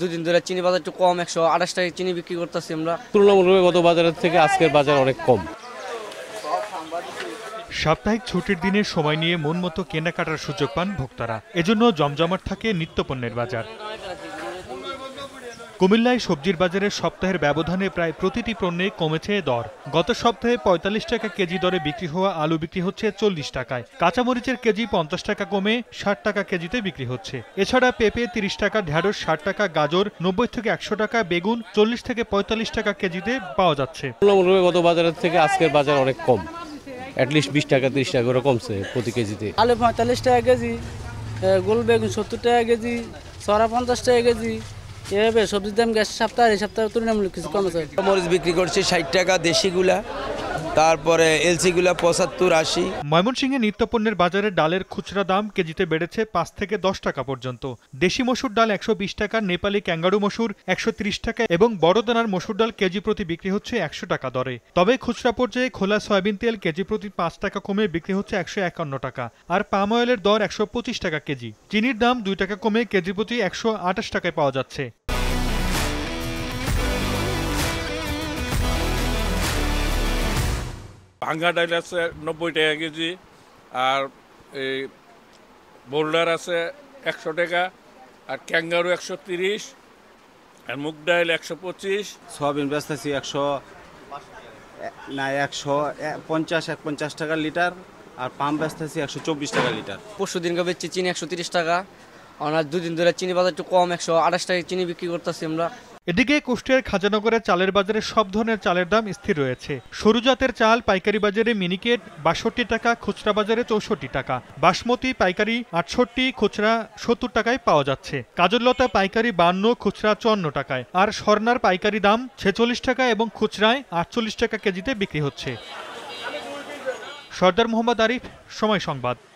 দুদিন ধরে চিনি বাজার একটু কম একশো আঠাশ টাকা চিনি বিক্রি করতেছি আমরা তুলনামূলকভাবে গত বাজারের থেকে আজকের বাজার অনেক কম সাপ্তাহিক ছুটির দিনে সময় নিয়ে মন মতো কেনাকাটার সুযোগ পান ভোক্তারা এজন্য জমজমাট থাকে নিত্যপণ্যের বাজার কুমিল্লায় সবজির বাজারে সপ্তাহের ব্যবধানে প্রায় প্রতিটি পণ্যে কমেছে দর গত সপ্তাহে পঁয়তাল্লিশ টাকা কেজি দরে বিক্রি হওয়া আলু বিক্রি হচ্ছে চল্লিশ টাকায় কাঁচামরিচের কেজি পঞ্চাশ টাকা কমে ষাট টাকা কেজিতে বিক্রি হচ্ছে এছাড়া পেঁপে তিরিশ টাকা ঢ্যাঁড়স ষাট টাকা গাজর নব্বই থেকে একশো টাকা বেগুন চল্লিশ থেকে পঁয়তাল্লিশ টাকা কেজিতে পাওয়া যাচ্ছে গত বাজারের থেকে আজকের বাজার অনেক কম অ্যাটলিস্ট বিশ টাকা তিরিশ টাকা করে কমছে প্রতি কেজিতে আলু পঁয়তাল্লিশ টাকা কেজি গোল বেগুন সত্তর টাকা কেজি সরা পঞ্চাশ টাকা কেজি এভাবে সবজির দাম গেছে সপ্তাহ এই সপ্তাহের তুলনামূলক কিছু কমেছে মরিচ বিক্রি করছি ষাট টাকা দেশিগুলা তারপরে এলসিগুলো পঁচাত্তর আশি ময়মনসিংহে নিত্যপণ্যের বাজারে ডালের খুচরা দাম কেজিতে বেড়েছে পাঁচ থেকে দশ টাকা পর্যন্ত দেশি মসুর ডাল একশো বিশ টাকা নেপালি ক্যাঙ্গারু মসুর একশো তিরিশ টাকা এবং বড় দানার মসুর ডাল কেজি প্রতি বিক্রি হচ্ছে একশো টাকা দরে তবে খুচরা পর্যায়ে খোলা সয়াবিন তেল কেজি প্রতি পাঁচ টাকা কমে বিক্রি হচ্ছে একশো একান্ন টাকা আর পাম অয়েলের দর একশো পঁচিশ টাকা কেজি চিনির দাম দুই টাকা কমে কেজি প্রতি একশো আঠাশ টাকায় পাওয়া যাচ্ছে ভাঙ্গা ডাইল আছে নব্বই টাকা কেজি আর এই বোল্ডার আছে একশো টাকা আর ক্যাঙ্গারু একশো তিরিশ আর মুগ ডাইল একশো পঁচিশ সয়াবিন বেচতেছি একশো না একশো পঞ্চাশ এক পঞ্চাশ টাকা লিটার আর পাম্প বেচতেছি একশো চব্বিশ টাকা লিটার পরশু দিনকে বেচছি চিনি একশো তিরিশ টাকা আর দুদিন ধরে চিনি বাজার একটু কম একশো আঠাশ টাকা চিনি বিক্রি করতেছি আমরা এদিকে কুষ্টিয়ার খাজানগরে চালের বাজারে সব ধরনের চালের দাম স্থির রয়েছে সরু জাতের চাল পাইকারি বাজারে মিনিকেট বাষট্টি টাকা খুচরা বাজারে চৌষট্টি টাকা বাসমতি পাইকারি আটষট্টি খুচরা সত্তর টাকায় পাওয়া যাচ্ছে কাজললতা পাইকারি বান্ন খুচরা চুয়ান্ন টাকায় আর স্বর্ণার পাইকারি দাম ছেচল্লিশ টাকা এবং খুচরায় আটচল্লিশ টাকা কেজিতে বিক্রি হচ্ছে সর্দার মোহাম্মদ আরিফ সময় সংবাদ